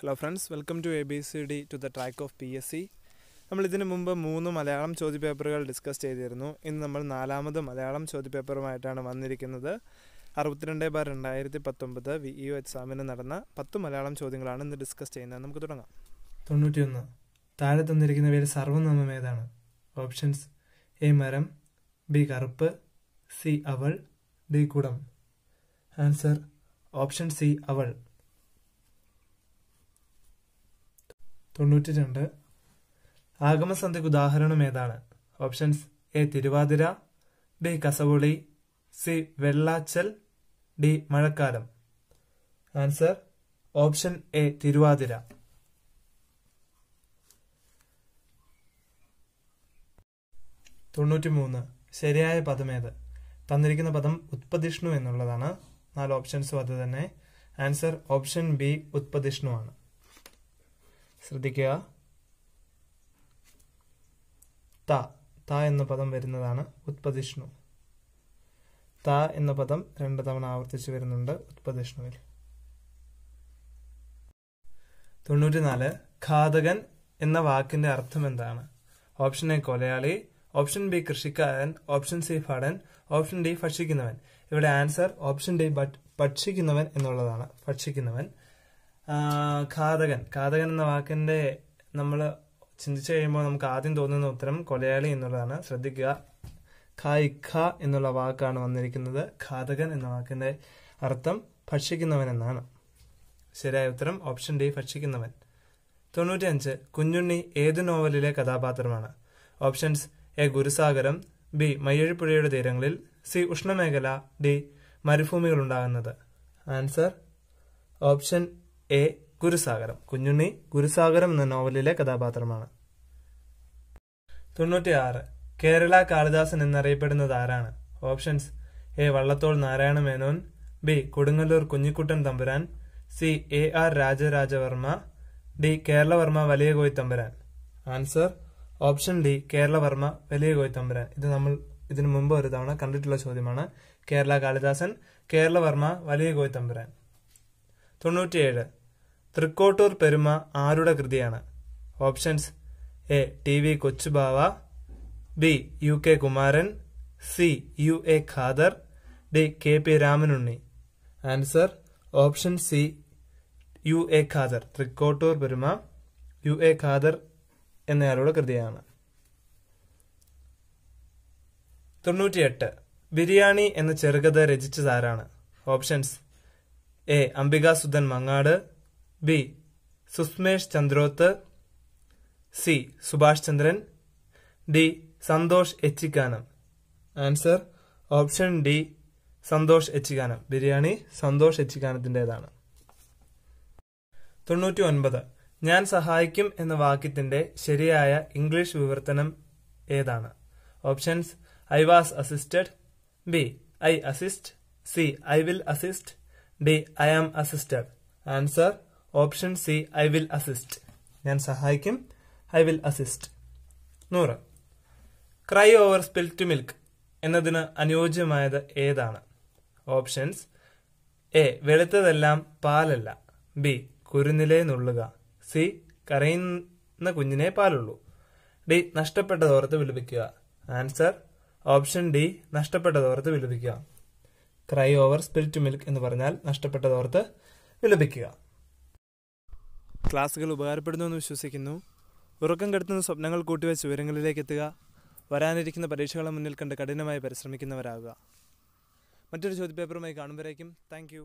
hello friends welcome to A B C D to the track of P S C നമ്മൾ ഇതിനു മുമ്പ് മൂന്ന് Malayalam ചോദ്യപേപ്പറുകൾ discuss ചെയ്തിരുന്നു ഇന്ന് നമ്മൾ നാലാമത് മലയാളം ചോദ്യപേപ്പറുമായിട്ടാണ് വന്നിരിക്കുന്നത് അറുപത്തിരണ്ട് ബാർ രണ്ടായിരത്തി പത്തൊമ്പത് വി ഇ ഒ എക്സാമിന് നടന്ന പത്ത് മലയാളം ചോദ്യങ്ങളാണ് ഇന്ന് ഡിസ്കസ് ചെയ്യുന്നത് നമുക്ക് തുടങ്ങാം തൊണ്ണൂറ്റിയൊന്ന് താഴെ തന്നിരിക്കുന്നവയിൽ സർവനാമം ഏതാണ് ഓപ്ഷൻസ് എ മരം ബി കറുപ്പ് സി അവൾ ഡി കുടം ആൻസർ ഓപ്ഷൻ സി അവൾ തൊണ്ണൂറ്റി രണ്ട് ആഗമസന്ധ്യക്ക് ഉദാഹരണം ഏതാണ് ഓപ്ഷൻസ് എ തിരുവാതിര ബി കസവുളി സി വെള്ളാച്ചൽ ഡി മഴക്കാലം ആൻസർ ഓപ്ഷൻ എ തിരുവാതിര മൂന്ന് ശരിയായ പദമേത് തന്നിരിക്കുന്ന പദം ഉത്പതിഷ്ണു എന്നുള്ളതാണ് നാല് ഓപ്ഷൻസും അത് തന്നെ ആൻസർ ഓപ്ഷൻ ബി ഉത്പതിഷ്ണു ആണ് ശ്രദ്ധിക്കുക ത ത എന്ന പദം വരുന്നതാണ് ഉത്പതിഷ്ണു ത എന്ന പദം രണ്ട് തവണ ആവർത്തിച്ചു വരുന്നുണ്ട് ഉത്പതിഷ്ണുവിൽ തൊണ്ണൂറ്റിനാല് ഘാതകൻ എന്ന വാക്കിന്റെ അർത്ഥം എന്താണ് ഓപ്ഷൻ എ കൊലയാളി ഓപ്ഷൻ ബി കൃഷിക്കാരൻ ഓപ്ഷൻ സി ഭടൻ ഓപ്ഷൻ ഡി ഭക്ഷിക്കുന്നവൻ ഇവിടെ ആൻസർ ഓപ്ഷൻ ഡി ഭക്ഷിക്കുന്നവൻ എന്നുള്ളതാണ് ഭക്ഷിക്കുന്നവൻ ഘാതകൻ ഘാതകൻ എന്ന വാക്കിന്റെ നമ്മൾ ചിന്തിച്ചു കഴിയുമ്പോൾ നമുക്ക് ആദ്യം തോന്നുന്ന ഉത്തരം കൊലയാളി എന്നുള്ളതാണ് ശ്രദ്ധിക്കുക ഖ ഇഖ എന്നുള്ള വാക്കാണ് വന്നിരിക്കുന്നത് ഘാതകൻ എന്ന വാക്കിന്റെ അർത്ഥം ഭക്ഷിക്കുന്നവൻ എന്നാണ് ശരിയായ ഉത്തരം ഓപ്ഷൻ ഡി ഭക്ഷിക്കുന്നവൻ തൊണ്ണൂറ്റിയഞ്ച് കുഞ്ഞുണ്ണി ഏത് നോവലിലെ കഥാപാത്രമാണ് ഓപ്ഷൻസ് എ ഗുരുസാഗരം ബി മയ്യഴിപ്പുഴയുടെ തീരങ്ങളിൽ സി ഉഷ്ണമേഖല ഡി മരുഭൂമികൾ ഉണ്ടാകുന്നത് answer option A Gurusagaram Kunjunni Gurusagaram എന്ന നോവലിലെ കഥാപാത്രമാണ് തൊണ്ണൂറ്റിയാറ് കേരള കാളിദാസൻ എന്നറിയപ്പെടുന്നത് ആരാണ് options A Vallathol Narayana Menon B Kodungallur Kunjikuttan Thampuran C A R Rajarajavarma D Keralavarma Valiya Koyi തമ്പുരാൻ answer option D Keralavarma Valiya Koyi തമ്പുരാൻ ഇത് നമ്മൾ ഇതിനു മുമ്പ് ഒരു തവണ കണ്ടിട്ടുള്ള ചോദ്യമാണ് കേരള കാളിദാസൻ കേരളവർമ്മ വലിയ കോയി തമ്പുരാൻ തൊണ്ണൂറ്റിയേഴ് തൃക്കോട്ടൂർ പെരുമ ആരുടെ കൃതിയാണ് options A T V Kochubava B U K Kumaran C U A Khader D K P Ramanunni answer option C U A Khader Thrikkottur Peruma U A Khader എന്നയാളുടെ കൃതിയാണ് തൊണ്ണൂറ്റിയെട്ട് ബിരിയാണി എന്ന ചെറുകഥ രചിച്ചതാരാണ് options A Sudhan Mangad B Susmesh Chandroth C Subhash Chandran D Santhosh Echikkanam answer option D Santhosh Echikkanam biryani Santhosh എച്ചിക്കാനത്തിൻ്റെതാണ് തൊണ്ണൂറ്റി ഒൻപത് ഞാൻ സഹായിക്കും എന്ന വാക്യത്തിന്റെ ശരിയായ ഇംഗ്ലീഷ് വിവർത്തനം ഏതാണ് options I was assisted B I assist C I will assist D I am assisted answer option C I will assist ഞാൻ സഹായിക്കും ഐ വിൽ അസിസ്റ്റ് നൂറ് ക്രൈ ഓവർ സ്പിൽറ്റ് മിൽക്ക് എന്നതിന് അനുയോജ്യമായത് ഏതാണ് ഓപ്ഷൻസ് എ വെളുത്തതെല്ലാം പാലല്ല ബി കുരുന്നിലേ നുള്ളുക സി കരയുന്ന കുഞ്ഞിനെ പാലുള്ളൂ ഡി നഷ്ടപ്പെട്ടതോർത്ത് വിളിപ്പിക്കുക ആൻസർ ഓപ്ഷൻ ഡി നഷ്ടപ്പെട്ടതോർത്ത് വിളിപ്പിക്കുക ക്രൈ ഓവർ സ്പിരിറ്റ് മിൽക്ക് എന്ന് പറഞ്ഞാൽ നഷ്ടപ്പെട്ടതോർത്ത് വിലപിക്കുക ക്ലാസ്സുകൾ എന്ന് വിശ്വസിക്കുന്നു ഉറക്കം കെടുത്തുന്ന സ്വപ്നങ്ങൾ കൂട്ടിവെച്ച് ഉയരങ്ങളിലേക്ക് എത്തുക വരാനിരിക്കുന്ന പരീക്ഷകളെ മുന്നിൽ കണ്ട് കഠിനമായി പരിശ്രമിക്കുന്നവരാകുക മറ്റൊരു ചോദ്യപേപ്പറുമായി കാണുമ്പോഴേക്കും താങ്ക്